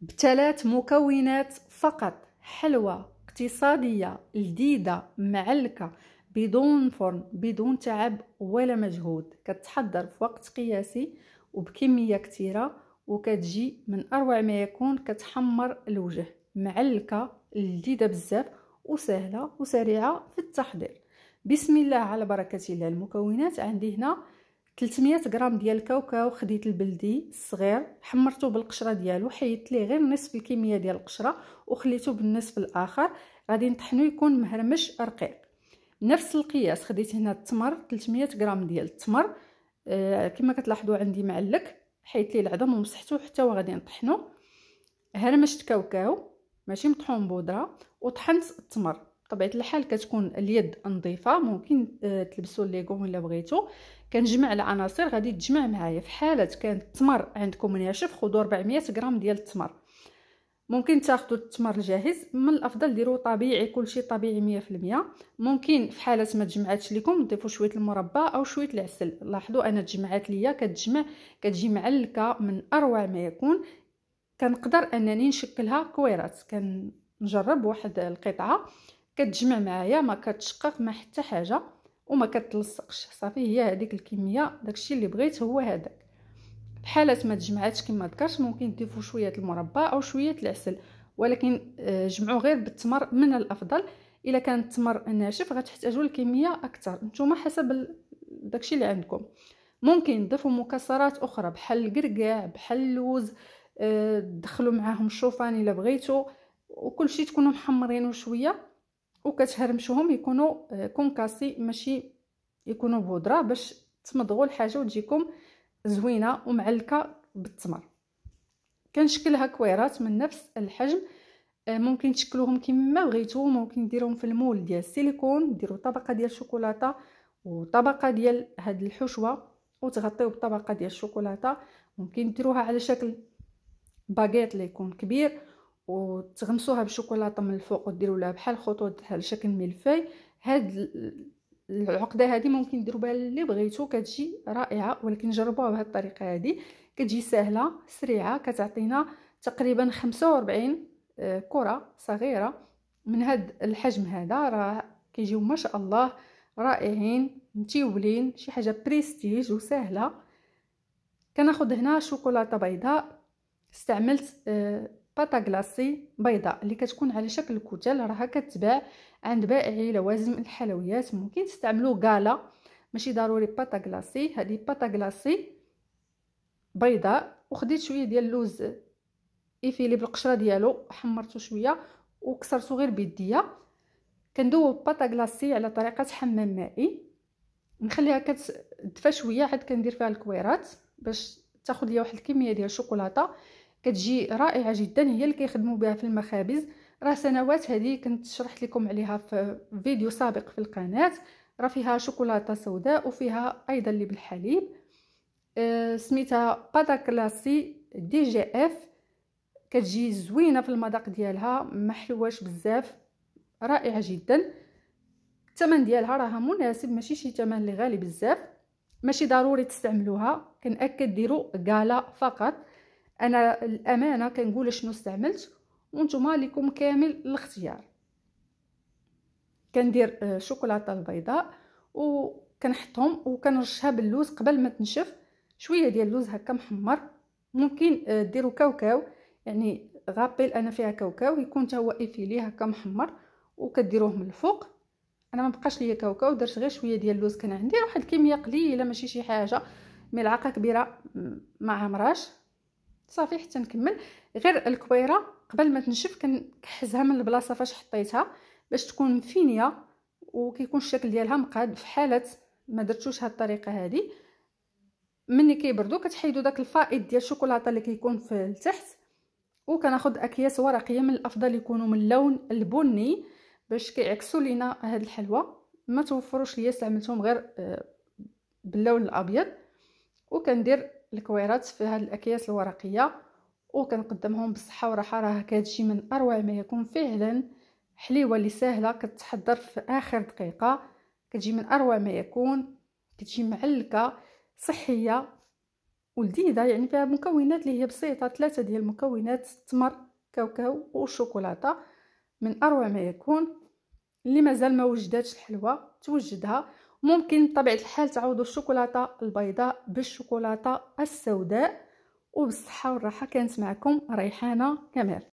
بثلاث مكونات فقط حلوة اقتصادية لذيذة معلكة بدون فرن بدون تعب ولا مجهود كتحضر في وقت قياسي وبكمية كتيرة وكتجي من أروع ما يكون كتحمر الوجه معلكة لذيذة بزاف وسهلة وسريعة في التحضير بسم الله على بركة الله المكونات عندي هنا 300 غرام ديال الكاوكاو خديت البلدي الصغير حمرته بالقشره ديالو حيدت ليه غير نصف الكميه ديال القشره وخليته بالنصف الاخر غادي نطحنو يكون مهرمش رقيق نفس القياس خديت هنا التمر 300 غرام ديال التمر آه كما كتلاحظوا عندي معلك حيت ليه العظم ومسحته حتى وغادي نطحنو هرمشت كاوكاو ماشي مطحون بودره وطحنت التمر بطبيعه الحال كتكون اليد نظيفه ممكن آه، تلبسوا الليغون الا بغيتو كنجمع العناصر غادي تجمع معايا في حاله كان التمر عندكم ناشف خذوا 400 غرام ديال التمر ممكن تاخذوا التمر الجاهز من الافضل ديروه طبيعي كلشي طبيعي 100% ممكن في حاله ما تجمعاتش لكم تضيفوا شويه المربى او شويه العسل لاحظوا انا تجمعات ليا كتجمع كتجي معلكه من اروع ما يكون كنقدر انني نشكلها كويرات كنجرب واحد القطعه كتجمع معايا ما كتشقق ما حتى حاجه وما كتلصقش صافي هي هذيك الكميه داكشي اللي بغيت هو هذاك بحالات ما تجمعاتش كما ذكرت ممكن تضيفوا شويه المربى او شويه العسل ولكن آه، جمعوا غير بالتمر من الافضل الا كان التمر ناشف غتحتاجوا الكميه اكثر نتوما حسب داكشي اللي عندكم ممكن تضيفوا مكسرات اخرى بحال القرقاع بحال اللوز آه، دخلوا معاهم الشوفان الا بغيتوا وكل شيء تكونوا محمرين شويه وكتهرمشوهم يكونوا آه، كونكاسي ماشي يكونوا بودره باش تمضغوا الحاجه وتجيكم زوينه ومعلكه بالتمر كنشكلها كويرات من نفس الحجم آه، ممكن تشكلوهم كما بغيتو ممكن ديروهم في المول ديال السيليكون ديروا طبقه ديال الشوكولاته وطبقه ديال هاد الحشوه وتغطيو بطبقه ديال الشوكولاته ممكن ديروها على شكل باغيت اللي يكون كبير وتغمسوها بالشوكولاته من الفوق وديروا لها بحال خطوط على شكل ملفاي هاد العقده هذه ممكن ديروا بها اللي بغيتو كتجي رائعه ولكن جربوها بهذه الطريقه هذه كتجي سهله سريعه كتعطينا تقريبا 45 آه، كره صغيره من هاد الحجم هذا راه كيجيو ما شاء الله رائعين متيولين شي حاجه بريستيج وسهله كناخذ هنا شوكولاته بيضاء استعملت آه، باتا كلاصي بيضاء اللي كتكون على شكل كتل راها كتباع عند بائعي لوازم الحلويات ممكن تستعملوا كالا ماشي ضروري باتا كلاصي هذه باتا كلاصي بيضاء وخديت شويه ديال اللوز ايفيلي بالقشره ديالو حمرته شويه وكسرته غير بيديا كندوب باتا كلاصي على طريقه حمام مائي نخليها كتدفى شويه عاد كندير فيها الكويرات باش تاخذ ليا واحد الكميه ديال الشوكولاته كتجي رائعه جدا هي اللي كيخدموا بها في المخابز راه سنوات هذه كنت شرحت لكم عليها في فيديو سابق في القناه راه فيها شوكولاته سوداء وفيها ايضا اللي بالحليب آه، سميتها بادا كلاسي دي جي اف كتجي زوينه في المذاق ديالها ما حلواش بزاف رائعه جدا الثمن ديالها راه مناسب ماشي شي ثمن اللي غالي بزاف ماشي ضروري تستعملوها كنأكد ديروا غالا فقط انا الامانه كنقول شنو استعملت وانتم لكم كامل الاختيار كندير آه، شوكولاته البيضاء وكنحطهم وكنرشها باللوز قبل ما تنشف شويه ديال اللوز هكا محمر ممكن آه، ديروا كاوكاو يعني غابيل انا فيها كاوكاو يكون حتى هو ايفيلي هكا محمر وكديروه من الفوق انا ما بقاش ليا كاوكاو درت غير شويه ديال اللوز كان عندي واحد الكميه قليله ماشي شي حاجه ملعقه كبيره ما عمراش صافي حتى نكمل غير الكويره قبل ما تنشف كنحزها من البلاصه فاش حطيتها باش تكون فينيه وكيكون الشكل ديالها مقاد في حاله ما درتوش هاد الطريقه هذه ملي كيبردو كتحيدو داك الفائض ديال الشوكولاته اللي كيكون في التحت وكناخذ اكياس ورقيه من الافضل يكونوا من اللون البني باش كيعكسوا لينا هاد الحلوى ما توفروش ليا استعملتهم غير آه، باللون الابيض وكندير الكويرات في هاد الاكياس الورقيه وكنقدمهم بالصحه والراحه راه كتجي من اروع ما يكون فعلا حليوه اللي سهله كتحضر في اخر دقيقه كتجي من اروع ما يكون كتجي معلكه صحيه ولذيذه يعني فيها مكونات اللي هي بسيطه ثلاثه ديال المكونات التمر كاوكاو والشوكولاته من اروع ما يكون اللي مازال ما وجداتش الحلوه توجدها ممكن بطبيعه الحال تعوضوا الشوكولاته البيضاء بالشوكولاته السوداء وبالصحه والراحه كانت معكم ريحانه كمال